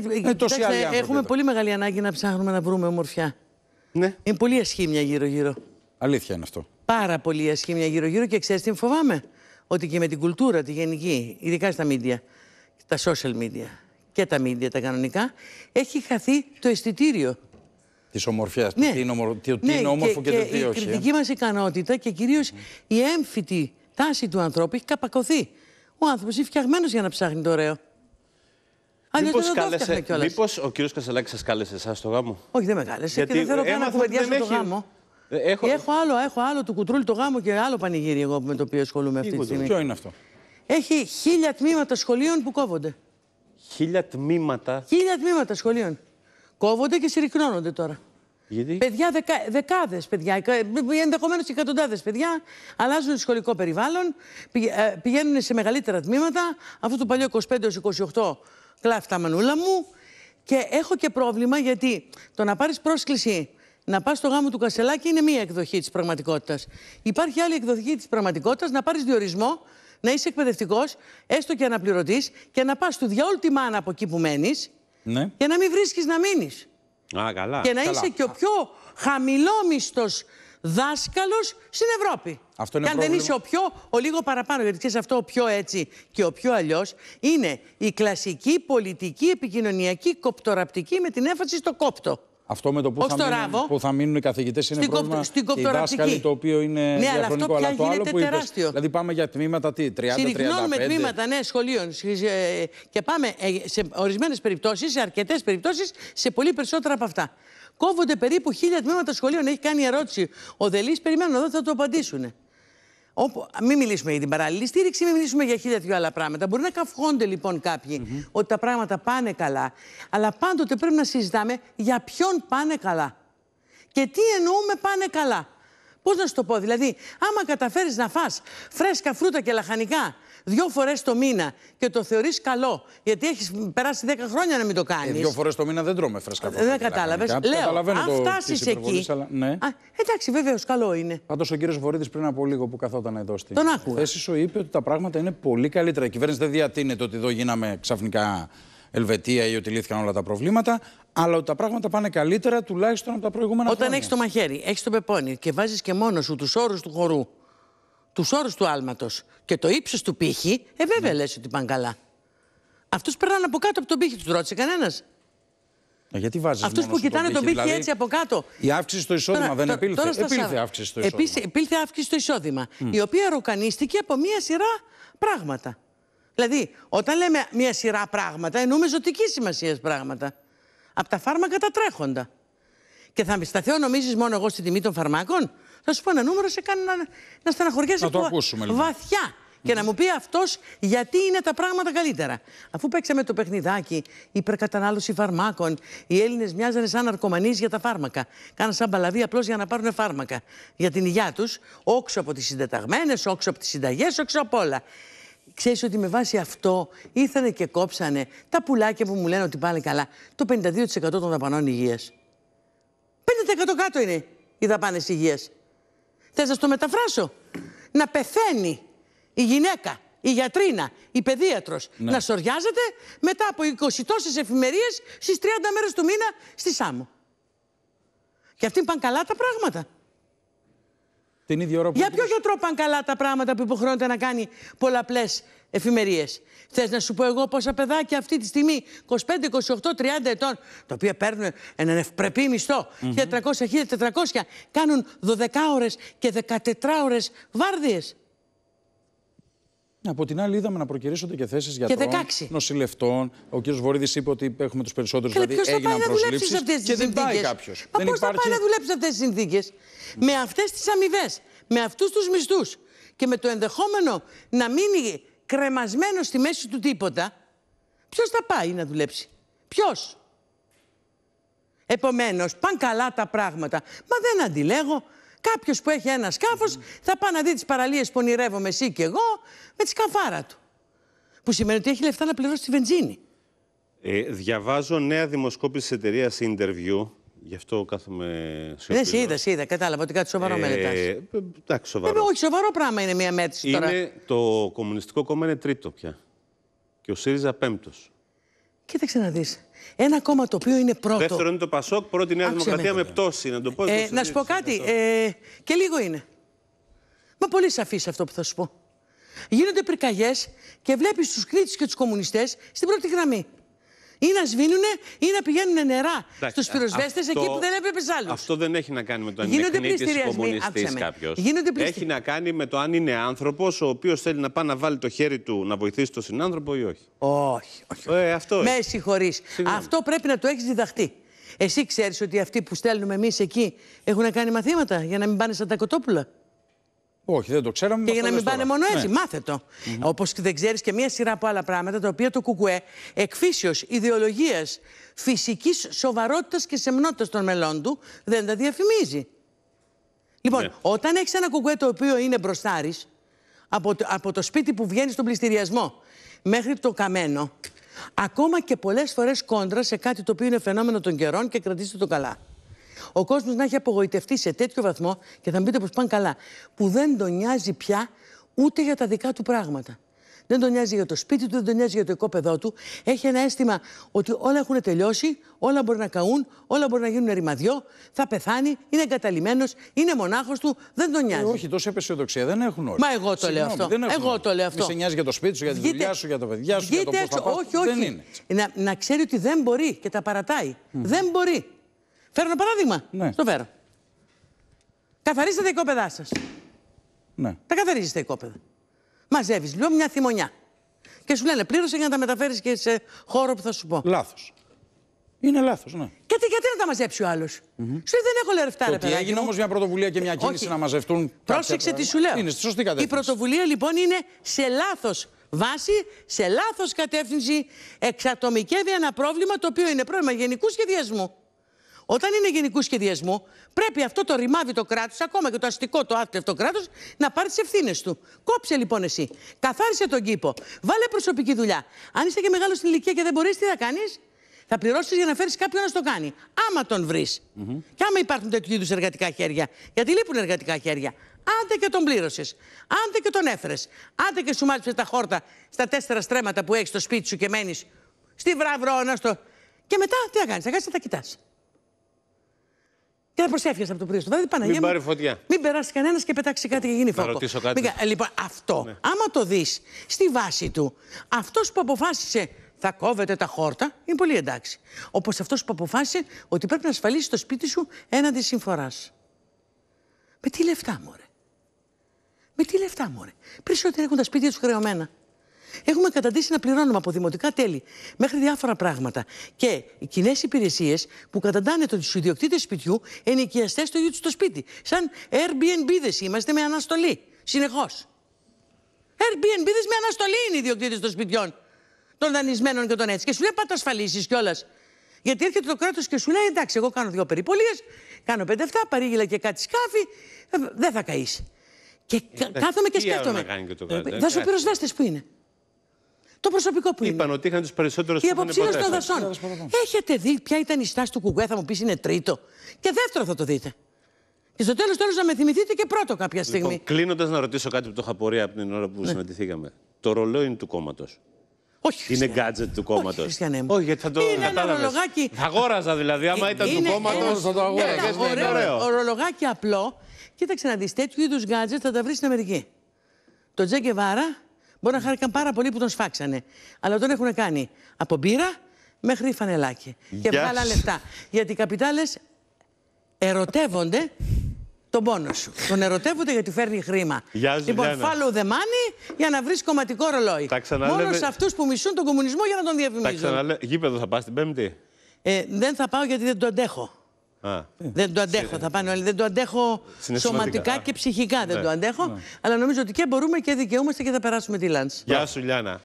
Γιατί, ε, κοιτάξτε, έχουμε πολύ μεγάλη ανάγκη να ψάχνουμε να βρούμε ομορφιά. Ναι. Είναι πολύ ασχήμια γύρω-γύρω. Αλήθεια είναι αυτό. Πάρα πολύ ασχήμια γύρω-γύρω και ξέρεις τι φοβάμαι. Ότι και με την κουλτούρα, τη γενική, ειδικά στα media, τα social media και τα media τα κανονικά, έχει χαθεί το αισθητήριο. Της ομορφιάς, ναι. τι είναι, τι όμορφο και, το τι όχι. Η ε. κριτική μας ικανότητα και κυρίως η έμφυτη τάση του ανθρώπου έχει καπακωθεί. Ο άνθρωπος είναι φτιαγμένος για να ψάχνει το ωραίο. Μήπω ο κύριος Κασαλάκη σας κάλεσε εσάς στο γάμο. Όχι, δεν με κάλεσε Γιατί δεν θέλω ε, καν να κουβεντιάσω το γάμο. Ε, έχω... έχω... άλλο, έχω άλλο του κουτρούλι το γάμο και άλλο πανηγύρι εγώ με το οποίο ασχολούμαι αυτή τη στιγμή. Ποιο είναι αυτό. Έχει χίλια τμήματα σχολείων που κόβονται. Χίλια τμήματα. Χίλια τμήματα σχολείων. Κόβονται και συρρυκνώνονται τώρα. Γιατί? Παιδιά, δεκα, δεκάδες παιδιά, ενδεχομένως και εκατοντάδες παιδιά, αλλάζουν σχολικό περιβάλλον, ε, πηγαίνουν σε μεγαλύτερα τμήματα. Αυτό το παλιό 25 28 κλάφτα μανούλα μου. Και έχω και πρόβλημα γιατί το να πάρεις πρόσκληση να πας στο γάμο του Κασελάκη είναι μία εκδοχή της πραγματικότητας. Υπάρχει άλλη εκδοχή της πραγματικότητας, να πάρεις διορισμό, να είσαι εκπαιδευτικός, έστω και αναπληρωτής, και να πας του διαόλου τη μάνα από εκεί που μένεις ναι. και να μην βρίσκεις να μείνεις. Και να είσαι και ο πιο χαμηλόμιστος δάσκαλος στην Ευρώπη. Αυτό είναι και αν δεν είσαι ο πιο, ο λίγο παραπάνω, γιατί ξέρεις αυτό, ο πιο έτσι και ο πιο αλλιώς, είναι η κλασική πολιτική επικοινωνιακή κοπτοραπτική με την έφαση στο κόπτο. Αυτό με το που, θα, μείνουν, που θα μείνουν οι καθηγητές είναι στην πρόβλημα. Στην και οι δάσκαλοι, το οποίο είναι ναι, διαχρονικό. Αλλά, αλλά το άλλο που είπες, Δηλαδή, πάμε για τμήματα τι, 30-35. Συρρυκνώνουμε τμήματα ναι, σχολείων ε, και πάμε ε, σε ορισμένες περιπτώσεις, σε αρκετές περιπτώσεις, σε πολύ περισσότερα από αυτά. Κόβονται περίπου χίλια τμήματα σχολείων. Έχει κάνει ερώτηση ο Δελής. Περιμένω εδώ, θα το απαντήσουν. Όπου, μην μιλήσουμε για την παράλληλη στήριξη, μην μιλήσουμε για χίλια δυο άλλα πράγματα. Μπορεί να καυχόνται λοιπόν κάποιοι ότι τα πράγματα πάνε καλά. Αλλά πάντοτε πρέπει να συζητάμε για ποιον πάνε καλά. Και τι εννοούμε πάνε καλά. Πώς να σου το πω, Δηλαδή, άμα καταφέρεις να φας φρέσκα φρούτα και λαχανικά δύο φορές το μήνα και το θεωρείς καλό, γιατί έχεις περάσει 10 χρόνια να μην το κάνει. Ε, δύο φορές το μήνα δεν τρώμε φρέσκα ε, φρούτα. Δεν κατάλαβε. Λέω, αν φτάσει εκεί. Ναι. Α, εντάξει, βέβαιω, καλό είναι. Πάντως ο κύριος Βορύδης πριν από λίγο που καθόταν εδώ στην θέση σου είπε ότι τα πράγματα είναι πολύ καλύτερα. Η κυβέρνηση δεν διατείνεται ότι εδώ γίναμε ξαφνικά Ελβετία ή ότι λύθηκαν όλα τα προβλήματα, αλλά ότι τα πράγματα πάνε καλύτερα τουλάχιστον από τα προηγούμενα Όταν χρόνια. Όταν έχεις το μαχαίρι, έχεις το πεπόνι και βάζεις και μόνος σου τους όρους του χορού, τους όρους του άλματος και το ύψος του πύχη, ε, βέβαια ναι. λες ότι πάνε καλά. Αυτούς περνάνε από κάτω από τον πύχη, τους ρώτησε κανένας. Ε, γιατί βάζεις Αυτούς που κοιτάνε τον πύχη, δηλαδή έτσι από κάτω. Η αύξηση στο εισόδημα δεν τώρα, επήλθε. Τώρα στα επήλθε αύξηση στο εισόδημα. Επίση, επήλθε αύξηση στο εισόδημα, η οποία ροκανίστηκε από μία σειρά πράγματα. Δηλαδή, όταν λέμε μια σειρά πράγματα, εννοούμε ζωτική σημασία πράγματα. Από τα φάρμακα τα τρέχοντα. Και θα σταθώ, νομίζεις μόνο εγώ στη τιμή των φαρμάκων. Θα σου πω ένα νούμερο, σε κάνει να, να στεναχωριέσαι το ακούσουμε, λοιπόν. βαθιά. Και να μου πει αυτός γιατί είναι τα πράγματα καλύτερα. Αφού παίξαμε το παιχνιδάκι, υπερκατανάλωση φαρμάκων, οι Έλληνες μοιάζανε σαν ναρκωμανείς για τα φάρμακα. Κάναν σαν παλαβή απλώς για να πάρουν φάρμακα για την υγεία τους, όξω από τις συντεταγμένες, όξω από τις συνταγές, όξω από όλα ξέρεις ότι με βάση αυτό ήρθανε και κόψανε τα πουλάκια που μου λένε ότι πάνε καλά. Το 52% των δαπανών υγείας. 5% κάτω είναι οι δαπάνες υγείας. Θες να στο μεταφράσω. Να πεθαίνει η γυναίκα, η γιατρίνα, η παιδίατρος ναι. να σοριάζεται μετά από 20 τόσες εφημερίες στις 30 μέρες του μήνα στη Σάμο. Και αυτοί πάνε καλά τα πράγματα ώρα που Για ποιο τρόπο πάνε καλά τα πράγματα που υποχρεώνεται να κάνει πολλαπλές εφημερίες. Θες να σου πω εγώ πόσα παιδάκια αυτή τη στιγμή 25, 28, 30 ετών, τα οποία παίρνουν έναν ευπρεπή μισθό, 1.300, 1400, κάνουν 12 ώρε και 14 ώρε βάρδιες. Από την άλλη, είδαμε να προκυρήσονται και θέσεις για νοσηλευτών. Ο κ. Βορύδης είπε ότι έχουμε τους περισσότερους δηλαδή ποιος έγιναν προσλήψει. Και δεν πάει κάποιος. Μα πώς θα πάει να δουλέψει σε αυτές τις συνθήκες. Με αυτές τις αμοιβές, με αυτούς τους μισθούς και με το ενδεχόμενο να μείνει κρεμασμένος στη μέση του τίποτα, ποιος θα πάει να δουλέψει. Ποιος. Επομένως, πάνε καλά τα πράγματα. Μα δεν αντιλέγω κάποιος που έχει ένα σκάφος θα πάει να δει τις παραλίες που ονειρεύομαι εσύ και εγώ με τη σκαφάρα του. Που σημαίνει ότι έχει λεφτά να πληρώσει τη βενζίνη. Ε, διαβάζω νέα δημοσκόπηση της εταιρείας Ιντερβιού, Γι' αυτό κάθομαι σιωπηλό. Ναι, Δεν σε είδα, σε είδα. Κατάλαβα ότι κάτι σοβαρό ε, μελετάς. Εντάξει, σοβαρό. Ε, όχι, σοβαρό πράγμα είναι μια μέτρηση είναι, Το Κομμουνιστικό Κόμμα είναι τρίτο πια. Και ο ΣΥΡΙΖΑ πέμπτος. Κοίταξε να δεις. Ένα κόμμα το οποίο είναι πρώτο. Δεύτερο είναι το Πασόκ, πρώτη Δημοκρατία με πτώση. Να, πω, ε, να σου πω κάτι. Ε, και λίγο είναι. Μα πολύ σαφή αυτό που θα σου πω. Γίνονται πυρκαγιές και βλέπεις τους Κρήτη και τους κομμουνιστές στην πρώτη γραμμή ή να σβήνουν ή να πηγαίνουν νερά στους πυροσβέστες εκεί που δεν έπρεπε άλλους. Αυτό δεν έχει να κάνει με το αν είναι κομμουνιστή κάποιο. Έχει να κάνει με το αν είναι άνθρωπος ο οποίος θέλει να πάει να βάλει το χέρι του να βοηθήσει τον συνάνθρωπο ή όχι. Όχι. όχι. Ε, αυτό με συγχωρεί. Αυτό πρέπει να το έχεις διδαχτεί. Εσύ ξέρεις ότι αυτοί που στέλνουμε εμείς εκεί έχουν κάνει μαθήματα για να μην πάνε σαν τα κοτόπουλα. Όχι, δεν το ξέραμε. Και για να μην πάνε μόνο έτσι, ναι. μάθε το. Mm -hmm. Όπω δεν ξέρεις και μία σειρά από άλλα πράγματα τα οποία το κουκουέ εκφύσεως ιδεολογίας φυσικής σοβαρότητας και σεμνότητας των μελών του δεν τα διαφημίζει. Λοιπόν, ναι. όταν έχεις ένα κουκουέ το οποίο είναι μπροστάρι, από, από το σπίτι που βγαίνει στον πληστηριασμό μέχρι το καμένο, ακόμα και πολλές φορές κόντρα σε κάτι το οποίο είναι φαινόμενο των καιρών και κρατήστε το καλά. Ο κόσμος να έχει απογοητευτεί σε τέτοιο βαθμό και θα πείτε πως πάνε καλά, που δεν τον νοιάζει πια ούτε για τα δικά του πράγματα. Δεν τον νοιάζει για το σπίτι του, δεν τον νοιάζει για το οικόπεδό του. Έχει ένα αίσθημα ότι όλα έχουν τελειώσει, όλα μπορεί να καούν, όλα μπορεί να γίνουν ρημαδιό, θα πεθάνει, είναι εγκαταλειμμένος, είναι μονάχος του, δεν τον νοιάζει. Ε, όχι, τόσο απεσιοδοξία δεν έχουν όλοι. Μα εγώ το λέω αυτό. Δεν εγώ το λέω αυτό. Μη σε νοιάζει για το σπίτι σου, για τη βγείτε, δουλειά σου, για τα παιδιά σου, για το θα Όχι, όχι. Δεν είναι. Να, να ξέρει ότι δεν μπορεί και τα παρατάει. Δεν μπορεί. Φέρω ένα παράδειγμα. Ναι. Στο φέρω. Καθαρίστε τα οικόπεδά σας. Ναι. Τα καθαρίζει τα οικόπεδα. Μαζεύεις, λέω, μια θυμονιά. Και σου λένε πλήρωσε για να τα μεταφέρεις και σε χώρο που θα σου πω. Λάθος. Είναι λάθος, ναι. Γιατί, γιατί να τα μαζέψει ο άλλος. Mm Σου λέει δεν έχω λεφτά, ρε παιδί. Έγινε όμως μια πρωτοβουλία και μια κίνηση να μαζευτούν. Πρόσεξε τι σου λέω. Είναι στη σωστή κατεύθυνση. Η πρωτοβουλία λοιπόν είναι σε λάθος βάση, σε λάθος κατεύθυνση. Εξατομικεύει ένα πρόβλημα το οποίο είναι πρόβλημα γενικού σχεδιασμού. Όταν είναι γενικού σχεδιασμού, πρέπει αυτό το ρημάδι το κράτος, ακόμα και το αστικό το άθλευτο κράτος, να πάρει τις ευθύνες του. Κόψε λοιπόν εσύ. Καθάρισε τον κήπο. Βάλε προσωπική δουλειά. Αν είσαι και μεγάλος στην ηλικία και δεν μπορείς, τι θα κάνεις. Θα πληρώσεις για να φέρεις κάποιον να το κάνει. Άμα τον βρεις. Mm -hmm. Και άμα υπάρχουν τέτοιου είδους εργατικά χέρια. Γιατί λείπουν εργατικά χέρια. Άντε και τον πλήρωσες. Άντε και τον έφερες. Άντε και σου μάλισε τα χόρτα στα τέσσερα στρέμματα που έχεις στο σπίτι σου και μένεις στη βραβρόνα, Στο... Και μετά τι θα κάνεις. Θα κάνεις, τα κοιτάς. Και δεν προσεύχεσαι από το πρίστο. Δηλαδή, βράδυ. Παναγία μην πάρει φωτιά. Μην περάσει κανένας και πετάξει κάτι και γίνει φωτιά. Να ρωτήσω κάτι. Λοιπόν, αυτό, ναι. άμα το δεις στη βάση του, αυτός που αποφάσισε θα κόβεται τα χόρτα, είναι πολύ εντάξει. Όπως αυτός που αποφάσισε ότι πρέπει να ασφαλίσει το σπίτι σου έναντι συμφοράς. Με τι λεφτά, μωρέ. Με τι λεφτά, μωρέ. Περισσότεροι έχουν τα σπίτια τους χρεωμένα έχουμε καταντήσει να πληρώνουμε από δημοτικά τέλη μέχρι διάφορα πράγματα. Και οι κοινές υπηρεσίες που καταντάνε τους ιδιοκτήτες σπιτιού ενοικιαστέ του ίδιου τους το σπίτι. Σαν Airbnb είμαστε με αναστολή. Συνεχώς. Airbnb με αναστολή είναι οι ιδιοκτήτες των σπιτιών. Των δανεισμένων και των έτσι. Και σου λέει πάτε ασφαλίσεις κιόλας. Γιατί έρχεται το κράτος και σου λέει: Εντάξει, εγώ κάνω δύο περιπολίες, κάνω πέντε αυτά, παρήγγειλα και κάτι σκάφη. Ε, δεν θα καείς. Και κάθομαι και σκέφτομαι. Θα σου πει που είναι το προσωπικό που Είπαν είναι. Είπαν ότι είχαν τους περισσότερους Η υποψήφιου των δασών. Έχετε δει ποια ήταν η στάση του Κουγκουέ, θα μου πεις είναι τρίτο. Και δεύτερο θα το δείτε. Και στο τέλος τέλος να με θυμηθείτε και πρώτο κάποια λοιπόν, στιγμή. Λοιπόν, Κλείνοντας, να ρωτήσω κάτι που το είχα πορεία από την ώρα που ναι. συναντηθήκαμε. Το ρολόι είναι του κόμματος. Όχι. Είναι γκάτζετ του κόμματο. Όχι, Όχι, γιατί θα το είναι κατάλαβες. ένα ρολογάκι. Θα αγόραζα δηλαδή. Άμα ε, ήταν είναι του κόμματο, θα το ναι, αγόραζα. Ένα ωραίο, ωραίο. ρολογάκι απλό. Κοίταξε να δεις τέτοιου είδους γκάτζετ θα τα βρεις στην Αμερική. Το Τζέκε Βάρα Μπορεί να χάρηκαν πάρα πολύ που τον σφάξανε. Αλλά τον έχουν κάνει από μπύρα μέχρι φανελάκι. Και yes. άλλα λεφτά. Γιατί οι καπιτάλες ερωτεύονται τον πόνο σου. Τον ερωτεύονται γιατί φέρνει χρήμα. Γεια σα, λοιπόν, follow the money για να βρεις κομματικό ρολόι. Μόνο σε αυτούς που μισούν τον κομμουνισμό για να τον διαφημίζουν. Τα Γήπεδο θα πας την Πέμπτη. Ε, δεν θα πάω γιατί δεν τον αντέχω. Ε, δεν το αντέχω. Θα πάνε όλοι. Δεν το αντέχω σωματικά και ψυχικά. Δεν το ναι. αντέχω. Ναι. Αλλά νομίζω ότι και μπορούμε και δικαιούμαστε και θα περάσουμε τη λάντ. Γεια σου, Λιάννα